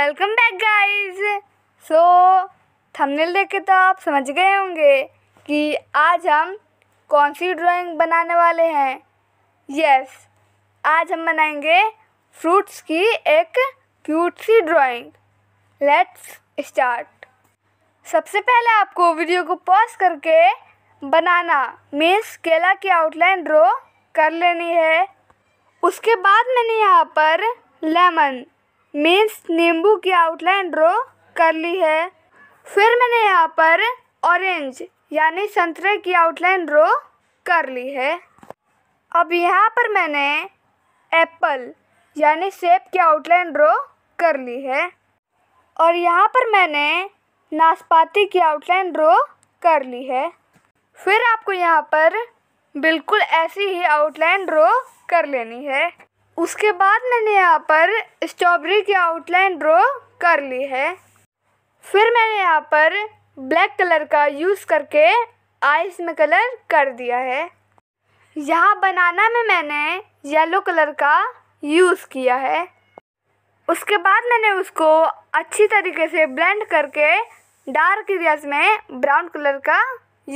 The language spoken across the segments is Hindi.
welcome back guys so thumbnail देख के तो आप समझ गए होंगे कि आज हम कौन सी ड्राइंग बनाने वाले हैं यस आज हम बनाएंगे फ्रूट्स की एक क्यूट सी ड्राइंग लेट्स स्टार्ट सबसे पहले आपको वीडियो को पॉज करके बनाना मीन्स केला की आउटलाइन ड्रॉ कर लेनी है उसके बाद मैंने यहाँ पर लेमन मीन्स नींबू की आउटलाइन ड्रॉ कर ली है फिर मैंने यहाँ पर ऑरेंज यानी संतरे की आउटलाइन ड्रॉ कर ली है अब यहाँ पर मैंने एप्पल यानी सेब की आउटलाइन ड्रॉ कर ली है और यहाँ पर मैंने नाशपाती की आउटलाइन ड्रॉ कर ली है फिर आपको यहाँ पर बिल्कुल ऐसी ही आउटलाइन ड्रॉ कर लेनी है उसके बाद मैंने यहाँ पर स्ट्रॉबेरी की आउटलाइन ड्रॉ कर ली है फिर मैंने यहाँ पर ब्लैक कलर का यूज़ करके आइस में कलर कर दिया है यहाँ बनाना में मैंने येलो कलर का यूज़ किया है उसके बाद मैंने उसको अच्छी तरीके से ब्लेंड करके डार्क एरियाज में ब्राउन कलर का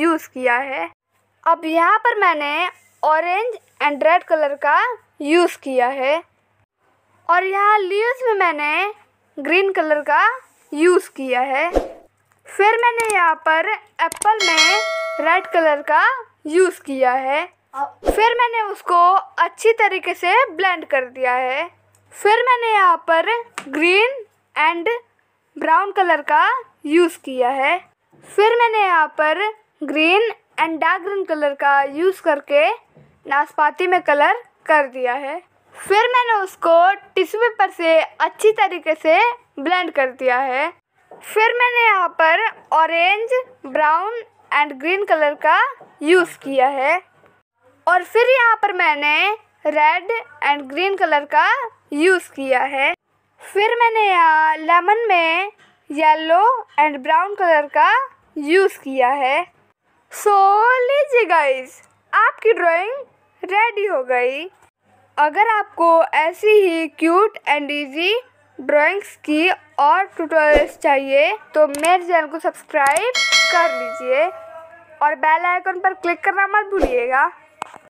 यूज़ किया है अब यहाँ पर मैंने ऑरेंज एंड रेड कलर का यूज़ किया है और यहाँ लीव्स में मैंने ग्रीन कलर का यूज़ किया है फिर मैंने यहाँ पर एप्पल में रेड कलर का यूज़ किया है फिर मैंने उसको अच्छी तरीके से ब्लेंड कर दिया है फिर मैंने यहाँ पर ग्रीन एंड ब्राउन कलर का यूज़ किया है फिर मैंने यहाँ पर green and dark green colour का यूज़ करके नाशपाती में कलर कर दिया है फिर मैंने उसको टिश्यू पेपर से अच्छी तरीके से ब्लेंड कर दिया है फिर मैंने यहाँ पर orange brown and green colour का यूज़ किया है और फिर यहाँ पर मैंने रेड एंड ग्रीन कलर का यूज़ किया है फिर मैंने यहाँ लेमन में येलो एंड ब्राउन कलर का यूज़ किया है सो लीजिए गाइस आपकी ड्राइंग रेडी हो गई अगर आपको ऐसी ही क्यूट एंड इजी ड्राइंग्स की और ट्यूटोरियल्स चाहिए तो मेरे चैनल को सब्सक्राइब कर लीजिए और बेल आइकन पर क्लिक करना मत भूलिएगा